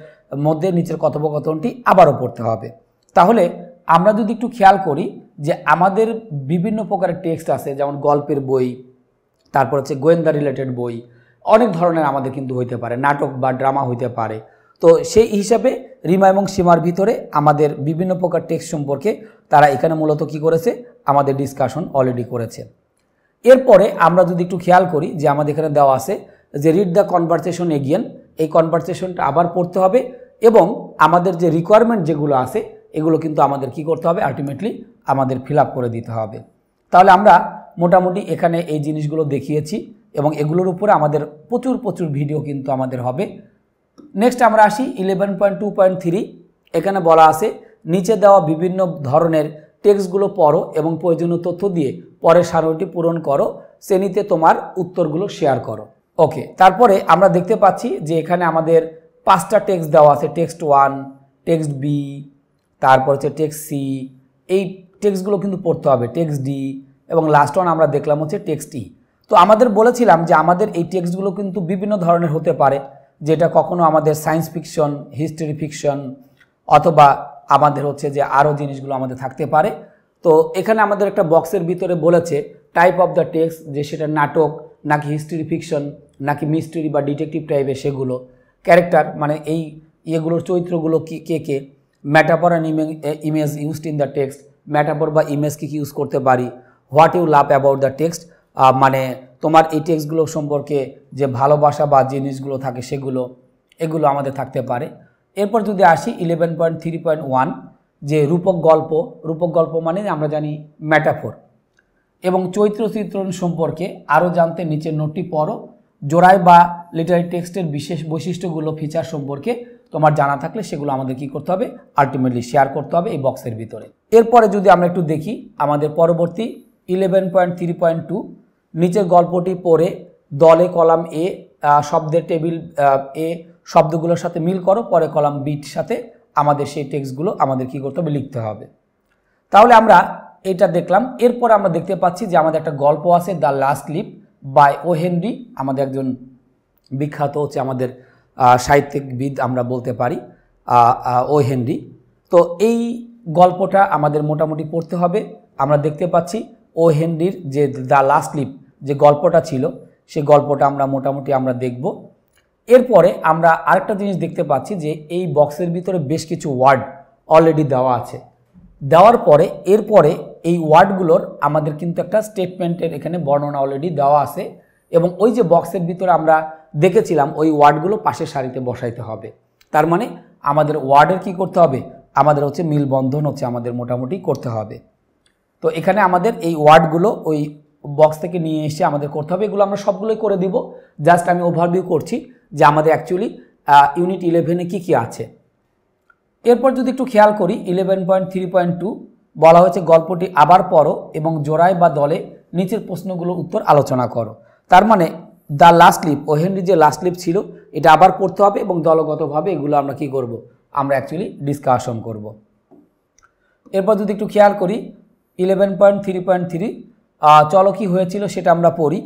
A: মধ্যে নিচের কথোপকথনটি আবারও পড়তে হবে তাহলে আমরা যদি একটু খেয়াল করি যে আমাদের বিভিন্ন প্রকারের টেক্সট আছে যেমন গল্পের বই তারপর হচ্ছে গোয়েন্দা রিলেটেড বই অনেক ধরনের আমাদের কিন্তু হইতে পারে নাটক বা ড্রামা হইতে পারে তো সেই হিসাবে রিমা এবং সীমার ভিতরে আমাদের বিভিন্ন প্রকার টেক্সট সম্পর্কে তারা এখানে মূলত কি করেছে আমাদের ডিসকাশন অলরেডি করেছে এরপরে আমরা যদি একটু খেয়াল করি যে আমাদের এখানে দেওয়া আছে যে রিড দ্য কনভারসেশন এগিয়ান এই কনভারসেশনটা আবার পড়তে হবে এবং আমাদের যে রিকোয়ারমেন্ট যেগুলো আছে এগুলো কিন্তু আমাদের কি করতে হবে আলটিমেটলি আমাদের ফিল করে দিতে হবে তাহলে আমরা মোটামুটি এখানে এই জিনিসগুলো দেখিয়েছি এবং এগুলোর উপরে আমাদের প্রচুর প্রচুর ভিডিও কিন্তু আমাদের হবে নেক্সট আমরা আসি eleven point two point three এখানে বলা আছে নিচে দেওয়া বিভিন্ন ধরনের টেক্সটগুলো পড়ো এবং প্রয়োজনীয় তথ্য দিয়ে পরে সারণীটি পূরণ করো শ্রেণীতে তোমার উত্তরগুলো শেয়ার করো ওকে তারপরে আমরা দেখতে পাচ্ছি যে এখানে আমাদের পাঁচটা টেক্সট দেওয়া আছে টেক্সট ওয়ান টেক্সট বি তারপর হচ্ছে টেক্সট সি এই টেক্সটগুলো কিন্তু পড়তে হবে টেক্সট ডি এবং লাস্ট ওয়ান আমরা দেখলাম হচ্ছে টেক্সট ই e। তো আমাদের বলেছিলাম যে আমাদের এই টেক্সটগুলো কিন্তু বিভিন্ন ধরনের হতে পারে যেটা কখনো আমাদের সায়েন্স ফিকশন হিস্ট্রি ফিকশন অথবা আমাদের হচ্ছে যে আরও জিনিসগুলো আমাদের থাকতে পারে তো এখানে আমাদের একটা বক্সের ভিতরে বলেছে টাইপ অফ দ্য টেক্সট যে সেটা নাটক নাকি হিস্ট্রি ফিকশন নাকি মিস্ট্রি বা ডিটেকটিভ টাইপের সেগুলো ক্যারেক্টার মানে এই ইয়েগুলোর চরিত্রগুলো কী কে কে metaphor and image used in the text metaphor বা ইমেজ কী ইউজ করতে পারি what you love about the text মানে তোমার এই টেক্সটগুলো সম্পর্কে যে ভালোবাসা বা জিনিসগুলো থাকে সেগুলো এগুলো আমাদের থাকতে পারে এরপর যদি আসি eleven point three point one যে রূপক গল্প রূপক গল্প মানে আমরা জানি ম্যাটাফোর এবং চৈত্র চিত্রণ সম্পর্কে আরও জানতে নিচের নোটটি পড়ো জোড়ায় বা লিটারি টেক্সটের বিশেষ বৈশিষ্ট্যগুলো ফিচার সম্পর্কে তোমার জানা থাকলে সেগুলো আমাদের কি করতে হবে আলটিমেটলি শেয়ার করতে হবে এই বক্সের ভিতরে এরপরে যদি আমরা একটু দেখি আমাদের পরবর্তী eleven point three point two নিচের গল্পটি পড়ে দলে কলাম এ শব্দের টেবিল এ শব্দগুলোর সাথে মিল করো পরে কলাম বিট সাথে আমাদের সেই টেক্সটগুলো আমাদের কি করতে হবে লিখতে হবে তাহলে আমরা এটা দেখলাম এরপর আমরা দেখতে পাচ্ছি যে আমাদের একটা গল্প আছে the last leaf by O Henry আমাদের একজন বিখ্যাত হচ্ছে আমাদের সাহিত্যিকবিদ আমরা বলতে পারি ও হেনরি তো এই গল্পটা আমাদের মোটামুটি পড়তে হবে আমরা দেখতে পাচ্ছি ও হেনরির যে দ্য লাস্ট লিপ যে গল্পটা ছিল সে গল্পটা আমরা মোটামুটি আমরা দেখব এরপরে আমরা আরেকটা জিনিস দেখতে পাচ্ছি যে এই বক্সের ভিতরে বেশ কিছু ওয়ার্ড অলরেডি দেওয়া আছে দেওয়ার পরে এরপরে এই ওয়ার্ডগুলোর আমাদের কিন্তু একটা স্টেটমেন্টের এখানে বর্ণনা অলরেডি দেওয়া আছে এবং ওই যে বক্সের ভিতরে আমরা দেখেছিলাম ওই ওয়ার্ডগুলো পাশের সারিতে বসাইতে হবে তার মানে আমাদের ওয়ার্ডের কি করতে হবে আমাদের হচ্ছে মিলবন্ধন হচ্ছে আমাদের মোটামুটি করতে হবে তো এখানে আমাদের এই ওয়ার্ডগুলো ওই বক্স থেকে নিয়ে এসে আমাদের করতে হবে এগুলো আমরা সবগুলোই করে দিব জাস্ট আমি ওভারভিউ করছি যে আমাদের অ্যাকচুয়ালি ইউনিট ইলেভেনে কী কী আছে এরপর যদি একটু খেয়াল করি eleven point three point two বলা হয়েছে গল্পটি আবার পড়ো এবং জোড়ায় বা দলে নিচের প্রশ্নগুলোর উত্তর আলোচনা করো তার মানে the last leaf O Henry যে লাস্ট লিপ ছিল এটা আবার পড়তে হবে এবং দলগতভাবে এগুলো আমরা কি করব আমরা অ্যাকচুয়ালি ডিসকাশন করব। এরপর যদি একটু খেয়াল করি eleven point three point three চলো কী হয়েছিল সেটা আমরা পড়ি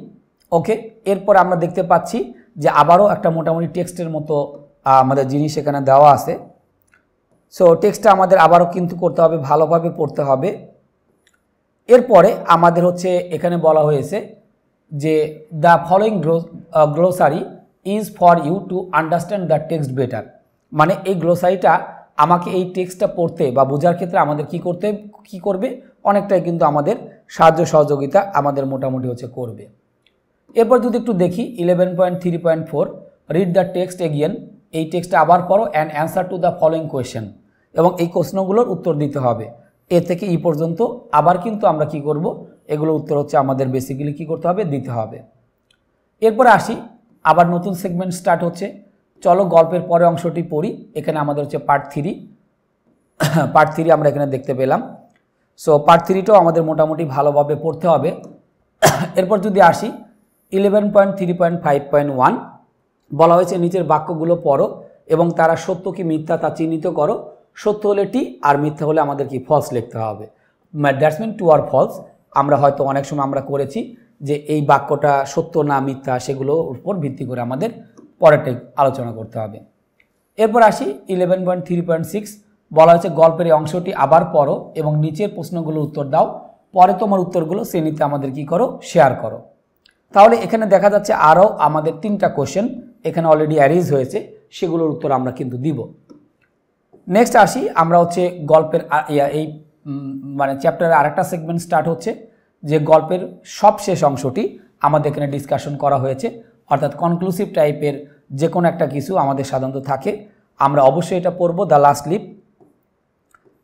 A: ওকে এরপর আমরা দেখতে পাচ্ছি যে আবারও একটা মোটামুটি টেক্সটের মতো আমাদের জিনিস এখানে দেওয়া আছে সো টেক্সটটা আমাদের আবারও কিন্তু করতে হবে ভালোভাবে পড়তে হবে এরপরে আমাদের হচ্ছে এখানে বলা হয়েছে যে the following glossary is for you to understand the text better মানে এই গ্লোসারিটা আমাকে এই টেক্সটটা পড়তে বা বোঝার ক্ষেত্রে আমাদের কি করতে কি করবে অনেকটাই কিন্তু আমাদের সাহায্য সহযোগিতা আমাদের মোটামুটি হচ্ছে করবে এরপর যদি একটু দেখি eleven point three point four read the text again এই টেক্সটটা আবার পড়ো and answer to the following question এবং এই প্রশ্নগুলোর উত্তর দিতে হবে এ থেকে ই পর্যন্ত আবার কিন্তু আমরা কি করব এগুলো উত্তর হচ্ছে আমাদের বেসিক্যালি কি করতে হবে দিতে হবে এরপরে আসি আবার নতুন সেগমেন্ট স্টার্ট হচ্ছে চলো গল্পের পরে অংশটি পড়ি এখানে আমাদের হচ্ছে পার্ট থ্রি পার্ট থ্রি আমরা এখানে দেখতে পেলাম সো পার্ট থ্রিটাও আমাদের মোটামুটি ভালোভাবে পড়তে হবে [COUGHS] এরপর যদি আসি eleven point three point five point one বলা হয়েছে নিচের বাক্যগুলো পড়ো এবং তারা সত্য কি মিথ্যা তা চিহ্নিত করো সত্য হলে টি আর মিথ্যা হলে আমাদের কি ফলস লিখতে হবে ড্যাটসমিন টু আর ফলস আমরা হয়তো অনেক সময় আমরা করেছি যে এই বাক্যটা সত্য না মিথ্যা সেগুলোর উপর ভিত্তি করে আমাদের পরেটাই আলোচনা করতে হবে এরপর আসি eleven point three point six বলা হয়েছে গল্পের এই অংশটি আবার পড়ো এবং নিচের প্রশ্নগুলোর উত্তর দাও পরে তোমার উত্তরগুলো শ্রেণীতে আমাদের কি করো শেয়ার করো তাহলে এখানে দেখা যাচ্ছে আরও আমাদের তিনটা কোশ্চেন এখানে অলরেডি অ্যারেজ হয়েছে সেগুলোর উত্তর আমরা কিন্তু দিব নেক্সট আসি আমরা হচ্ছে গল্পের এই মানে চ্যাপ্টারের আরেকটা সেগমেন্ট স্টার্ট হচ্ছে যে গল্পের সবশেষ অংশটি আমাদের এখানে ডিসকাশন করা হয়েছে অর্থাৎ কনক্লুসিভ টাইপের যে কোনো একটা কিছু আমাদের সাধারণত থাকে আমরা অবশ্যই এটা পড়ব দ্য লাস্ট লিপ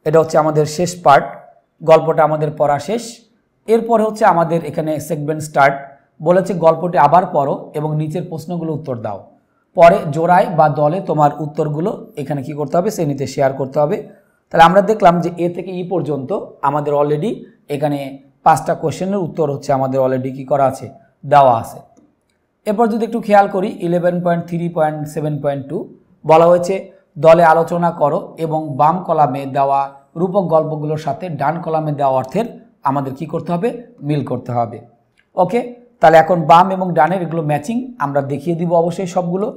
A: এটা হচ্ছে আমাদের শেষ পার্ট গল্পটা আমাদের পড়া শেষ এরপরে হচ্ছে আমাদের এখানে সেগমেন্ট স্টার্ট বলেছে গল্পটি আবার পড়ো এবং নিচের প্রশ্নগুলো উত্তর দাও পরে জোড়ায় বা দলে তোমার উত্তরগুলো এখানে কি করতে হবে শ্রেণীতে শেয়ার করতে হবে তাহলে আমরা দেখলাম যে এ থেকে ই পর্যন্ত আমাদের অলরেডি এখানে পাঁচটা কোশ্চেনের উত্তর হচ্ছে আমাদের অলরেডি কি করা আছে দেওয়া আছে এরপর যদি একটু খেয়াল করি eleven point three point seven point two বলা হয়েছে দলে আলোচনা করো এবং বাম কলামে দেওয়া রূপক গল্পগুলোর সাথে ডান কলামে দেওয়া অর্থের আমাদের কি করতে হবে মিল করতে হবে ওকে তাহলে এখন বাম এবং ডানের এগুলো ম্যাচিং আমরা দেখিয়ে দিব অবশ্যই সবগুলো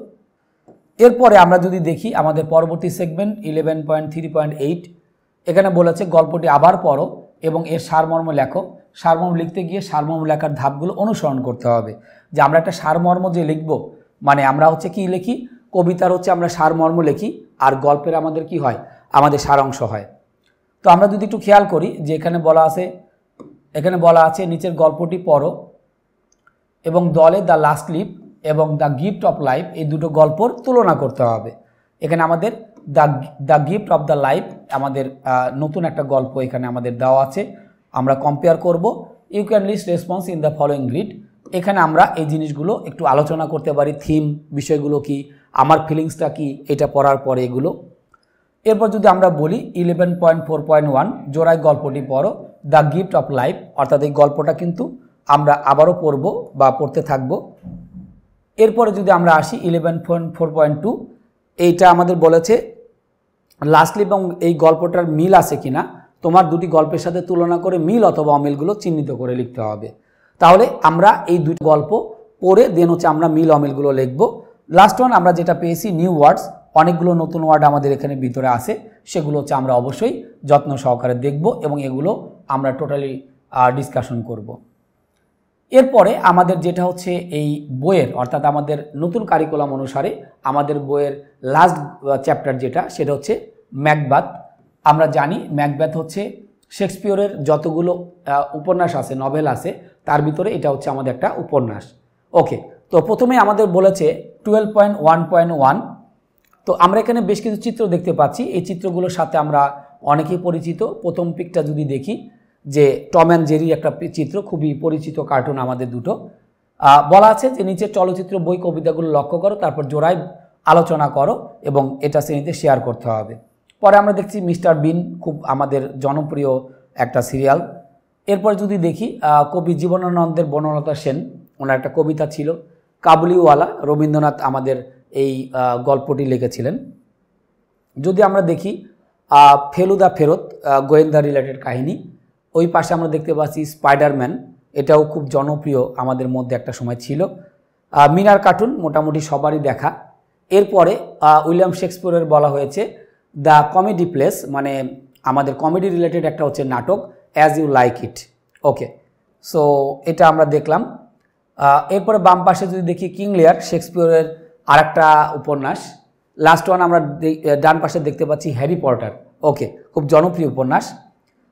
A: এরপরে আমরা যদি দেখি আমাদের পরবর্তী segment eleven point three point eight এখানে বলেছে গল্পটি আবার পড়ো এবং এর সারমর্ম লেখো সারমর্ম লিখতে গিয়ে সারমর্ম লেখার ধাপগুলো অনুসরণ করতে হবে যে আমরা একটা সারমর্ম যে লিখব মানে আমরা হচ্ছে কি লিখি কবিতার হচ্ছে আমরা সারমর্ম লিখি আর গল্পের আমাদের কি হয় আমাদের সারাংশ হয় তো আমরা যদি একটু খেয়াল করি যে এখানে বলা আছে এখানে বলা আছে নিচের গল্পটি পড়ো এবং দলে দ্য লাস্ট লিপ এবং দ্য গিফট অফ লাইফ এই দুটো গল্পর তুলনা করতে হবে এখানে আমাদের the the gift of the life আমাদের নতুন একটা গল্প এখানে আমাদের দেওয়া আছে আমরা কম্পেয়ার করব you can list response in the following grid এখানে আমরা এই জিনিসগুলো একটু আলোচনা করতে পারি থিম বিষয়গুলো কি আমার ফিলিংসটা কি এটা পড়ার পরে এগুলো এরপর যদি আমরা বলি eleven point four point one জোড়ায় গল্পটি পড়ো দ্য গিফট অফ লাইফ অর্থাৎ এই গল্পটা কিন্তু আমরা আবারও পড়ব বা পড়তে থাকব এরপরে যদি আমরা আসি eleven point four point two এইটা আমাদের বলেছে লাস্টলি এবং এই গল্পটার মিল আছে কিনা তোমার দুটি গল্পের সাথে তুলনা করে মিল অথবা অমিলগুলো চিহ্নিত করে লিখতে হবে তাহলে আমরা এই দুটি গল্প পড়ে দেন হচ্ছে আমরা মিল অমিলগুলো লিখব লাস্ট ওয়ান আমরা যেটা পেয়েছি নিউ ওয়ার্ডস অনেকগুলো নতুন ওয়ার্ড আমাদের এখানে ভিতরে আসে সেগুলো হচ্ছে আমরা অবশ্যই যত্ন সহকারে দেখব এবং এগুলো আমরা টোটালি ডিসকাশন করবো এরপরে আমাদের যেটা হচ্ছে এই বইয়ের অর্থাৎ আমাদের নতুন কারিকুলাম অনুসারে আমাদের বইয়ের লাস্ট চ্যাপ্টার যেটা সেটা হচ্ছে ম্যাকবাথ আমরা জানি ম্যাকব্যাথ হচ্ছে শেক্সপিয়রের যতগুলো উপন্যাস আছে নভেল আছে তার ভিতরে এটা হচ্ছে আমাদের একটা উপন্যাস ওকে তো প্রথমে আমাদের বলেছে twelve point one point one তো আমরা এখানে বেশ কিছু চিত্র দেখতে পাচ্ছি এই চিত্রগুলোর সাথে আমরা অনেকেই পরিচিত প্রথম পিকটা যদি দেখি যে টম অ্যান্ড জেরির একটা চিত্র খুবই পরিচিত কার্টুন আমাদের দুটো বলা আছে যে নিচের চলচ্চিত্র বই কবিতাগুলো লক্ষ্য করো তারপর জোড়ায় আলোচনা করো এবং এটা শ্রেণীতে শেয়ার করতে হবে পরে আমরা দেখছি মিস্টার বিন খুব আমাদের জনপ্রিয় একটা সিরিয়াল এরপর যদি দেখি কবি জীবনানন্দের বনলতা সেন ওনার একটা কবিতা ছিল কাবুলিওয়ালা রবীন্দ্রনাথ আমাদের এই গল্পটি লিখেছিলেন যদি আমরা দেখি ফেলুদা ফেরত গোয়েন্দা রিলেটেড কাহিনী ওই পাশে আমরা দেখতে পাচ্ছি স্পাইডারম্যান এটাও খুব জনপ্রিয় আমাদের মধ্যে একটা সময় ছিল মিনার কার্টুন মোটামুটি সবারই দেখা এরপরে উইলিয়াম শেক্সপিয়রের বলা হয়েছে দ্য কমেডি প্লেস মানে আমাদের কমেডি রিলেটেড একটা হচ্ছে নাটক as you like it okay so এটা আমরা দেখলাম এরপরে বাম পাশে যদি দেখি কিং লেয়ার শেক্সপিয়রের আর একটা উপন্যাস লাস্ট ওয়ান আমরা ডান পাশে দেখতে পাচ্ছি হ্যারি পটার ওকে খুব জনপ্রিয় উপন্যাস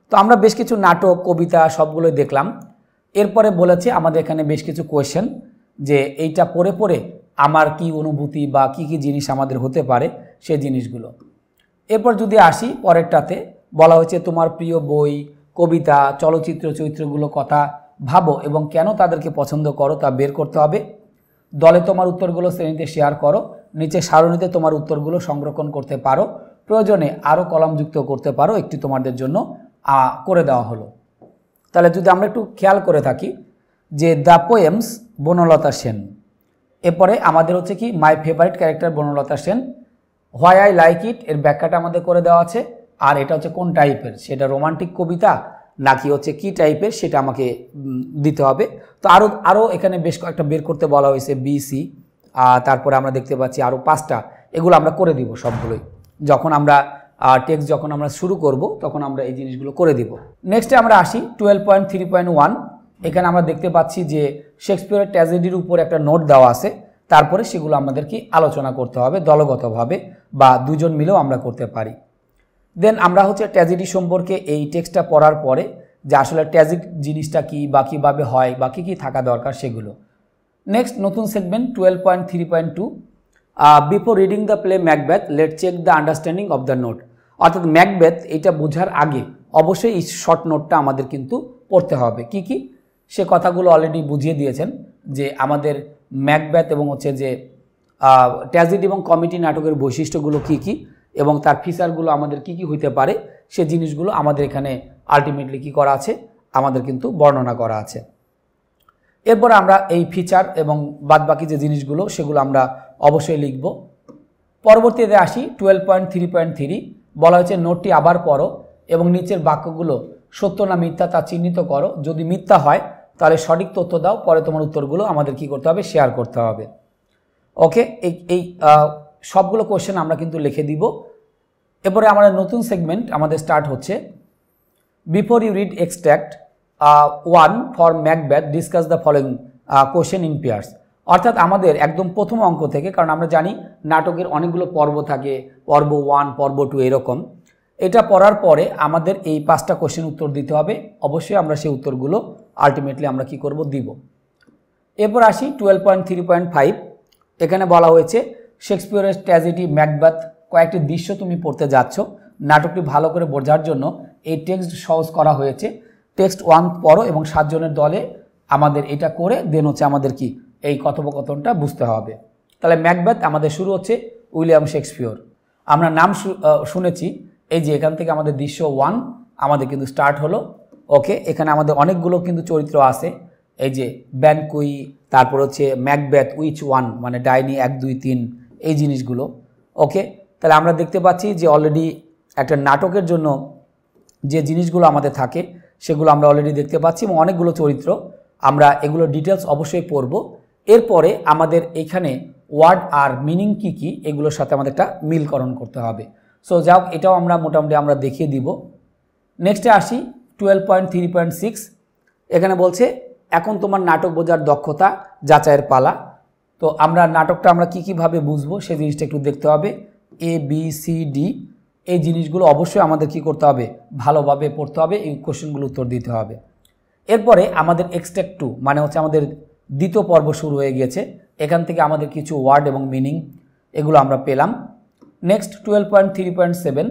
A: তো আমরা বেশ কিছু নাটক কবিতা সবগুলোই দেখলাম এরপরে বলেছি আমাদের এখানে বেশ কিছু কোয়েশ্চেন যে এইটা পড়ে পড়ে আমার কি অনুভূতি বা কি কি জিনিস আমাদের হতে পারে সে জিনিসগুলো এরপর যদি আসি পরেরটাতে বলা হয়েছে তোমার প্রিয় বই কবিতা চলচ্চিত্র চরিত্রগুলো কথা ভাবো এবং কেন তাদেরকে পছন্দ করো তা বের করতে হবে দলে তোমার উত্তরগুলো শ্রেণীতে শেয়ার করো নিচে সারণীতে তোমার উত্তরগুলো সংরক্ষণ করতে পারো প্রয়োজনে আরও কলমযুক্ত করতে পারো একটি তোমাদের জন্য করে দেওয়া হলো তাহলে যদি আমরা একটু খেয়াল করে থাকি যে দ্য পোয়েমস বনলতা সেন এরপরে আমাদের হচ্ছে কি my favourite character Banalata Sen why I like it এর ব্যাখ্যাটা আমাদের করে দেওয়া আছে আর এটা হচ্ছে কোন টাইপের সেটা রোমান্টিক কবিতা নাকি হচ্ছে কি টাইপের সেটা আমাকে দিতে হবে তো আরও আরও এখানে বেশ কয়েকটা বের করতে বলা হয়েছে বিসি তারপরে আমরা দেখতে পাচ্ছি আরও পাঁচটা এগুলো আমরা করে দিব সবগুলোই যখন আমরা আর টেক্সট যখন আমরা শুরু করব তখন আমরা এই জিনিসগুলো করে দিব নেক্সটে আমরা আসি twelve point three point one এখানে আমরা দেখতে পাচ্ছি যে শেক্সপিয়রের ট্র্যাজেডির উপর একটা নোট দেওয়া আছে তারপরে সেগুলো আমাদেরকে আলোচনা করতে হবে দলগতভাবে বা দুজন মিলেও আমরা করতে পারি দেন আমরা হচ্ছে ট্র্যাজেডি সম্পর্কে এই টেক্সটটা পড়ার পরে যে আসলে ট্র্যাজিক জিনিসটা কী বা কীভাবে হয় বা কী কী থাকা দরকার সেগুলো নেক্সট নতুন segment twelve point three point two before reading the play Macbeth let check the understanding of the note অর্থাৎ ম্যাকবেথ এটা বোঝার আগে অবশ্যই এই শর্ট নোটটা আমাদের কিন্তু পড়তে হবে কি কি সে কথাগুলো অলরেডি বুঝিয়ে দিয়েছেন যে আমাদের ম্যাকব্যাথ এবং হচ্ছে যে ট্র্যাজেডি এবং কমিটি নাটকের বৈশিষ্ট্যগুলো কি কি এবং তার ফিচারগুলো আমাদের কি কি হইতে পারে সে জিনিসগুলো আমাদের এখানে আলটিমেটলি কি করা আছে আমাদের কিন্তু বর্ণনা করা আছে এরপর আমরা এই ফিচার এবং বাদ বাকি যে জিনিসগুলো সেগুলো আমরা অবশ্যই লিখব পরবর্তীতে আসি twelve point three point three বলা হয়েছে নোটটি আবার পড়ো এবং নিচের বাক্যগুলো সত্য না মিথ্যা তা চিহ্নিত করো যদি মিথ্যা হয় তাহলে সঠিক তথ্য দাও পরে তোমার উত্তরগুলো আমাদের কি করতে হবে শেয়ার করতে হবে ওকে এই এই সবগুলো কোয়েশ্চেন আমরা কিন্তু লিখে দিব এরপরে আমাদের নতুন সেগমেন্ট আমাদের স্টার্ট হচ্ছে before you read extract one for Macbeth discuss the following question in pairs অর্থাৎ আমাদের একদম প্রথম অঙ্ক থেকে কারণ আমরা জানি নাটকের অনেকগুলো পর্ব থাকে পর্ব ওয়ান পর্ব টু এরকম এটা পড়ার পরে আমাদের এই পাঁচটা কোশ্চেন উত্তর দিতে হবে অবশ্যই আমরা সেই উত্তরগুলো আলটিমেটলি আমরা কি করব দিব এরপর আসি twelve point three point five এখানে বলা হয়েছে শেক্সপিয়রের ট্র্যাজেডি ম্যাকবাথ কয়েকটি দৃশ্য তুমি পড়তে যাচ্ছ নাটকটি ভালো করে বোঝার জন্য এই টেক্সট সহজ করা হয়েছে টেক্সট ওয়ান পড়ো এবং সাতজনের দলে আমাদের এটা করে দেন হচ্ছে আমাদের কি এই কথোপকথনটা বুঝতে হবে তাহলে ম্যাকব্যাথ আমাদের শুরু হচ্ছে উইলিয়াম শেক্সপিয়র আমরা নাম শুনেছি এই যে এখান থেকে আমাদের দৃশ্য ওয়ান আমাদের কিন্তু স্টার্ট হলো ওকে এখানে আমাদের অনেকগুলো কিন্তু চরিত্র আছে এই যে ব্যানকুই তারপর হচ্ছে ম্যাকব্যাথ উইচ ওয়ান মানে ডাইনি এক দুই তিন এই জিনিসগুলো ওকে তাহলে আমরা দেখতে পাচ্ছি যে অলরেডি একটা নাটকের জন্য যে জিনিসগুলো আমাদের থাকে সেগুলো আমরা অলরেডি দেখতে পাচ্ছি এবং অনেকগুলো চরিত্র আমরা এগুলো ডিটেলস অবশ্যই পড়ব এরপরে আমাদের এখানে ওয়ার্ড আর মিনিং কি কি এগুলোর সাথে আমাদের একটা মিলকরণ করতে হবে সো যাক এটাও আমরা মোটামুটি আমরা দেখিয়ে দিব নেক্সটে আসি twelve point three point six এখানে বলছে এখন তোমার নাটক বোঝার দক্ষতা যাচাইয়ের পালা তো আমরা নাটকটা আমরা কী কীভাবে বুঝবো সে জিনিসটা একটু দেখতে হবে এ বি সি ডি এই জিনিসগুলো অবশ্যই আমাদের কি করতে হবে ভালোভাবে পড়তে হবে এই কোশ্চেনগুলো উত্তর দিতে হবে এরপরে আমাদের এক্সটেক টু মানে হচ্ছে আমাদের দ্বিতীয় পর্ব শুরু হয়ে গিয়েছে এখান থেকে আমাদের কিছু ওয়ার্ড এবং মিনিং এগুলো আমরা পেলাম next twelve point three point seven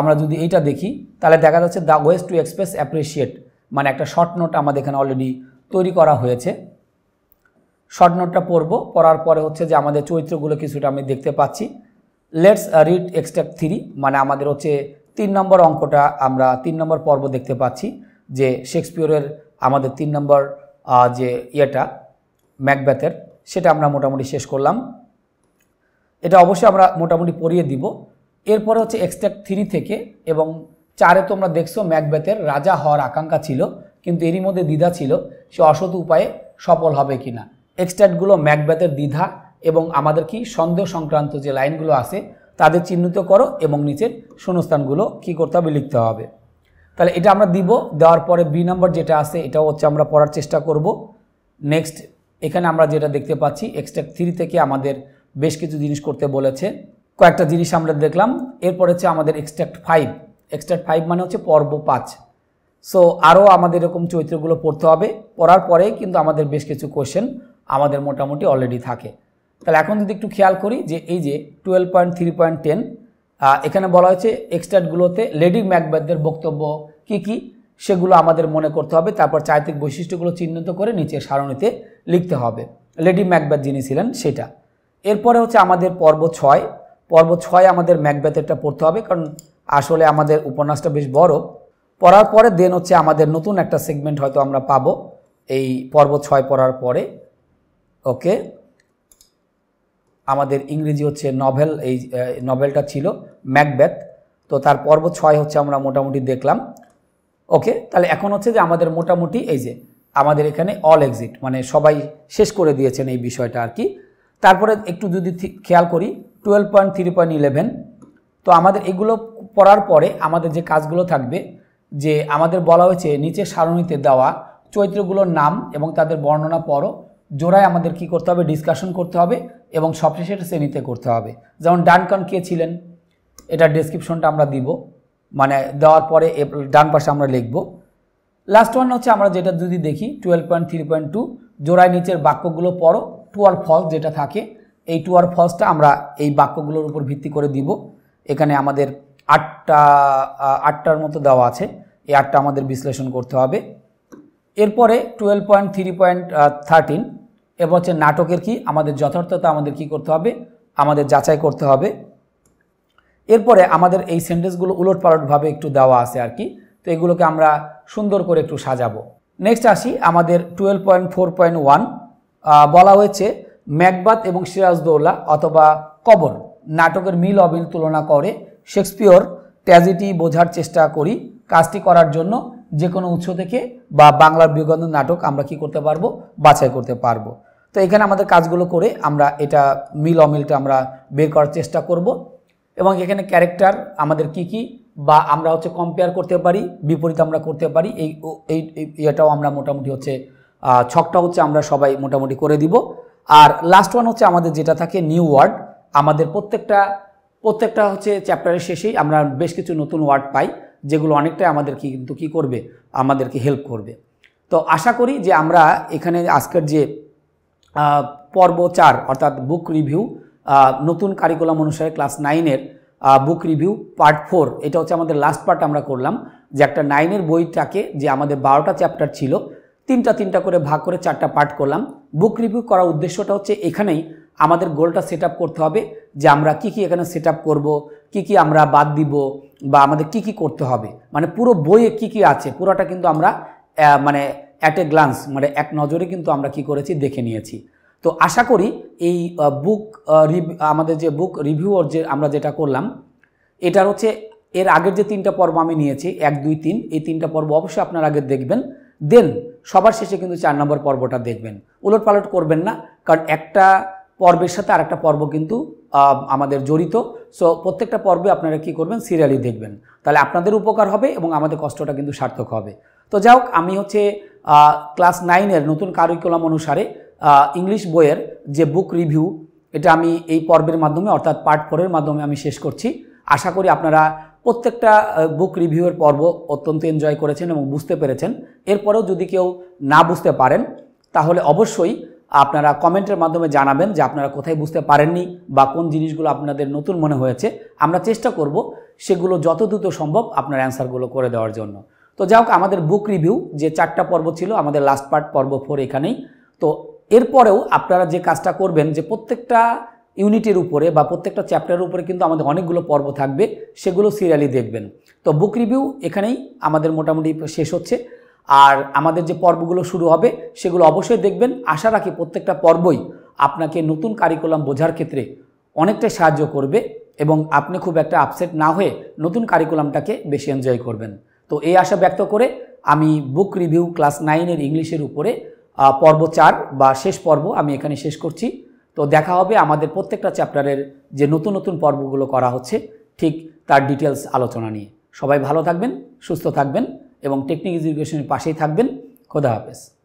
A: আমরা যদি এইটা দেখি তাহলে দেখা যাচ্ছে the west to express appreciate মানে একটা শর্ট নোট আমাদের এখানে অলরেডি তৈরি করা হয়েছে শর্ট নোটটা পড়ব পড়ার পরে হচ্ছে যে আমাদের চরিত্রগুলো কিছুটা আমি দেখতে পাচ্ছি লেটস রিড এক্সট্রাক্ট থ্রি মানে আমাদের হচ্ছে তিন নম্বর অঙ্কটা আমরা তিন নম্বর পর্ব দেখতে পাচ্ছি যে শেক্সপিয়রের আমাদের তিন নম্বর যে ইয়েটা ম্যাকব্যাথের সেটা আমরা মোটামুটি শেষ করলাম এটা অবশ্যই আমরা মোটামুটি পড়িয়ে দিব এরপরে হচ্ছে এক্সট্যাক্ট থ্রি থেকে এবং চারে তোমরা দেখছো ম্যাকব্যাথের রাজা হওয়ার আকাঙ্ক্ষা ছিল কিন্তু এরই মধ্যে দ্বিধা ছিল সে অসৎ উপায়ে সফল হবে কি না এক্সট্যাক্টগুলো ম্যাকব্যাথের দ্বিধা এবং আমাদের কি সন্দেহ সংক্রান্ত যে লাইনগুলো আছে তাদের চিহ্নিত করো এবং নিচের শূন্যস্থানগুলো কি করতে হবে লিখতে হবে তাহলে এটা আমরা দিব দেওয়ার পরে বি নাম্বার যেটা আছে এটা হচ্ছে আমরা পড়ার চেষ্টা করব নেক্সট এখানে আমরা যেটা দেখতে পাচ্ছি এক্সট্রাক্ট থ্রি থেকে আমাদের বেশ কিছু জিনিস করতে বলেছে কয়েকটা জিনিস আমরা দেখলাম এরপর হচ্ছে আমাদের এক্সট্রাক্ট ফাইভ এক্সট্রাক্ট ফাইভ মানে হচ্ছে পর্ব পাঁচ সো আরও আমাদের এরকম চরিত্রগুলো পড়তে হবে পড়ার পরে কিন্তু আমাদের বেশ কিছু কোয়েশ্চেন আমাদের মোটামুটি অলরেডি থাকে তাহলে এখন যদি একটু খেয়াল করি যে এই যে twelve point three point ten এখানে বলা হয়েছে এক্সটার্টগুলোতে লেডি ম্যাকবেথদের বক্তব্য কি কি সেগুলো আমাদের মনে করতে হবে তারপর চারিত্রিক বৈশিষ্ট্যগুলো চিহ্নিত করে নিচে সারণীতে লিখতে হবে লেডি ম্যাকবেথ যিনি ছিলেন সেটা এরপরে হচ্ছে আমাদের পর্ব ছয় পর্ব ছয় আমাদের ম্যাকবেথেরটা পড়তে হবে কারণ আসলে আমাদের উপন্যাসটা বেশ বড় পড়ার পরে দেন হচ্ছে আমাদের নতুন একটা সেগমেন্ট হয়তো আমরা পাবো এই পর্ব ছয় পড়ার পরে ওকে আমাদের ইংরেজি হচ্ছে নভেল এই নভেলটা ছিল ম্যাকব্যাথ তো তার পর্ব ছয় হচ্ছে আমরা মোটামুটি দেখলাম ওকে তাহলে এখন হচ্ছে যে আমাদের মোটামুটি এই যে আমাদের এখানে অল এক্সিট মানে সবাই শেষ করে দিয়েছেন এই বিষয়টা আর কি তারপরে একটু যদি খেয়াল করি twelve point three point eleven তো আমাদের এগুলো পড়ার পরে আমাদের যে কাজগুলো থাকবে যে আমাদের বলা হয়েছে নিচে সারণীতে দেওয়া চরিত্রগুলোর নাম এবং তাদের বর্ণনা পড়ো জোড়ায় আমাদের কি করতে হবে ডিসকাশন করতে হবে এবং সবশেষের শ্রেণীতে করতে হবে যেমন ডানকান কে ছিলেন এটা ডেসক্রিপশনটা আমরা দিব মানে দেওয়ার পরে ডান পাশে আমরা লিখব লাস্ট ওয়ান হচ্ছে আমরা যেটা যদি দেখি twelve point three point two জোড়ায় নিচের বাক্যগুলো পড়ো টু আর ফলস যেটা থাকে এই টু আর ফলসটা আমরা এই বাক্যগুলোর উপর ভিত্তি করে দিব এখানে আমাদের আটটা আটটার মতো দেওয়া আছে এই আটটা আমাদের বিশ্লেষণ করতে হবে এরপরে twelve point three point thirteen এবং হচ্ছে নাটকের কি আমাদের যথার্থতা আমাদের কি করতে হবে আমাদের যাচাই করতে হবে এরপরে আমাদের এই সেন্টেন্সগুলো উলট পালটভাবে একটু দেওয়া আছে আর কি তো এগুলোকে আমরা সুন্দর করে একটু সাজাবো নেক্সট আসি আমাদের twelve point four point one বলা হয়েছে ম্যাকবাত এবং সিরাজদৌল্লা অথবা কবর নাটকের মিল অবিল তুলনা করে শেক্সপিয়র ট্যাজিটি বোঝার চেষ্টা করি কাজটি করার জন্য যে কোনো উৎস থেকে বা বাংলার বিগন্ধ নাটক আমরা কি করতে পারবো বাছাই করতে পারবো তো এখানে আমাদের কাজগুলো করে আমরা এটা মিল অমিলটা আমরা বের করার চেষ্টা করব এবং এখানে ক্যারেক্টার আমাদের কি কি বা আমরা হচ্ছে কম্পেয়ার করতে পারি বিপরীত আমরা করতে পারি এই এই ইয়েটাও আমরা মোটামুটি হচ্ছে ছকটা হচ্ছে আমরা সবাই মোটামুটি করে দিব আর লাস্ট ওয়ান হচ্ছে আমাদের যেটা থাকে নিউ ওয়ার্ড আমাদের প্রত্যেকটা প্রত্যেকটা হচ্ছে চ্যাপ্টারের শেষেই আমরা বেশ কিছু নতুন ওয়ার্ড পাই যেগুলো অনেকটাই আমাদের কি কিন্তু কি করবে আমাদেরকে হেল্প করবে তো আশা করি যে আমরা এখানে আজকের যে পর্ব চার অর্থাৎ বুক রিভিউ নতুন কারিকুলাম অনুসারে ক্লাস নাইনের বুক রিভিউ পার্ট ফোর এটা হচ্ছে আমাদের লাস্ট পার্ট আমরা করলাম যে একটা নাইনের বইটাকে যে আমাদের বারোটা চ্যাপ্টার ছিল তিনটা তিনটা করে ভাগ করে চারটা পার্ট করলাম বুক রিভিউ করার উদ্দেশ্যটা হচ্ছে এখানেই আমাদের গোলটা সেট করতে হবে যে আমরা কি কি এখানে সেট আপ করবো কী কী আমরা বাদ দিব বা আমাদের কি কি করতে হবে মানে পুরো বইয়ে কি কি আছে পুরোটা কিন্তু আমরা মানে অ্যাট এ গ্লান্স মানে এক নজরে কিন্তু আমরা কি করেছি দেখে নিয়েছি তো আশা করি এই বুক আমাদের যে বুক রিভিউর যে আমরা যেটা করলাম এটার হচ্ছে এর আগের যে তিনটা পর্ব আমি নিয়েছি এক দুই তিন এই তিনটা পর্ব অবশ্যই আপনার আগে দেখবেন দেন সবার শেষে কিন্তু চার নম্বর পর্বটা দেখবেন উলট পালট করবেন না কারণ একটা পর্বের সাথে আর একটা পর্ব কিন্তু আমাদের জড়িত সো প্রত্যেকটা পর্বে আপনারা কি করবেন সিরিয়ালি দেখবেন তাহলে আপনাদের উপকার হবে এবং আমাদের কষ্টটা কিন্তু সার্থক হবে তো যাই হোক আমি হচ্ছে ক্লাস নাইনের নতুন কারিকুলাম অনুসারে ইংলিশ বইয়ের যে বুক রিভিউ এটা আমি এই পর্বের মাধ্যমে অর্থাৎ পার্ট ফোরের মাধ্যমে আমি শেষ করছি আশা করি আপনারা প্রত্যেকটা বুক রিভিউয়ের পর্ব অত্যন্ত এনজয় করেছেন এবং বুঝতে পেরেছেন এরপরেও যদি কেউ না বুঝতে পারেন তাহলে অবশ্যই আপনারা কমেন্টের মাধ্যমে জানাবেন যে আপনারা কোথায় বুঝতে পারেননি বা কোন জিনিসগুলো আপনাদের নতুন মনে হয়েছে আমরা চেষ্টা করব সেগুলো যত দ্রুত সম্ভব আপনার অ্যান্সারগুলো করে দেওয়ার জন্য তো যাই হোক আমাদের বুক রিভিউ যে চারটা পর্ব ছিল আমাদের লাস্ট পার্ট পর্ব ফোর এখানেই তো এরপরেও আপনারা যে কাজটা করবেন যে প্রত্যেকটা ইউনিটের উপরে বা প্রত্যেকটা চ্যাপ্টারের উপরে কিন্তু আমাদের অনেকগুলো পর্ব থাকবে সেগুলো সিরিয়ালি দেখবেন তো বুক রিভিউ এখানেই আমাদের মোটামুটি শেষ হচ্ছে আর আমাদের যে পর্বগুলো শুরু হবে সেগুলো অবশ্যই দেখবেন আশা রাখি প্রত্যেকটা পর্বই আপনাকে নতুন কারিকুলাম বোঝার ক্ষেত্রে অনেকটাই সাহায্য করবে এবং আপনি খুব একটা আপসেট না হয়ে নতুন কারিকুলামটাকে বেশি এনজয় করবেন তো এই আশা ব্যক্ত করে আমি বুক রিভিউ ক্লাস নাইনের ইংলিশের উপরে পর্ব চার বা শেষ পর্ব আমি এখানে শেষ করছি তো দেখা হবে আমাদের প্রত্যেকটা চ্যাপ্টারের যে নতুন নতুন পর্বগুলো করা হচ্ছে ঠিক তার ডিটেলস আলোচনা নিয়ে সবাই ভালো থাকবেন সুস্থ থাকবেন এবং টেকনিক এডুকেশনের পাশেই থাকবেন খোদা হাফেজ